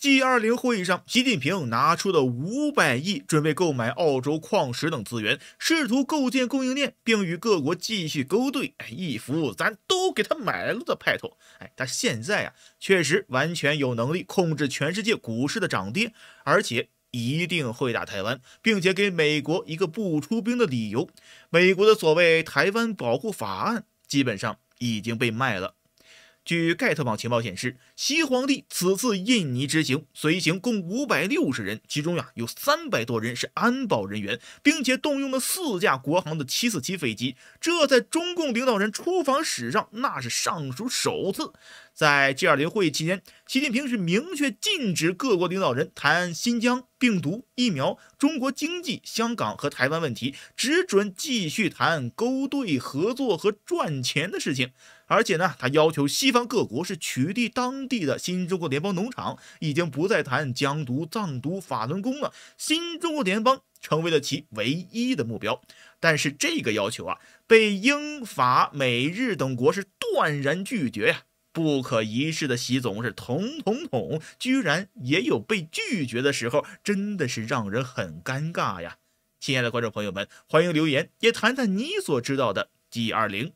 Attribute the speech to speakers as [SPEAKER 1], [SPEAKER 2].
[SPEAKER 1] G20 会议上，习近平拿出的五百亿，准备购买澳洲矿石等资源，试图构建供应链，并与各国继续勾兑。哎，一副咱都给他买了的派头。哎，他现在啊，确实完全有能力控制全世界股市的涨跌，而且一定会打台湾，并且给美国一个不出兵的理由。美国的所谓台湾保护法案，基本上已经被卖了。据盖特网情报显示，西皇帝此次印尼之行随行共五百六十人，其中呀有三百多人是安保人员，并且动用了四架国航的七四七飞机，这在中共领导人出访史上那是尚属首次。在 G20 会议期间。习近平是明确禁止各国领导人谈新疆病毒疫苗、中国经济、香港和台湾问题，只准继续谈勾兑合作和赚钱的事情。而且呢，他要求西方各国是取缔当地的新中国联邦农场，已经不再谈疆独、藏独、法轮功了。新中国联邦成为了其唯一的目标。但是这个要求啊，被英法美日等国是断然拒绝呀。不可一世的习总是统统统，居然也有被拒绝的时候，真的是让人很尴尬呀！亲爱的观众朋友们，欢迎留言，也谈谈你所知道的 G 二零。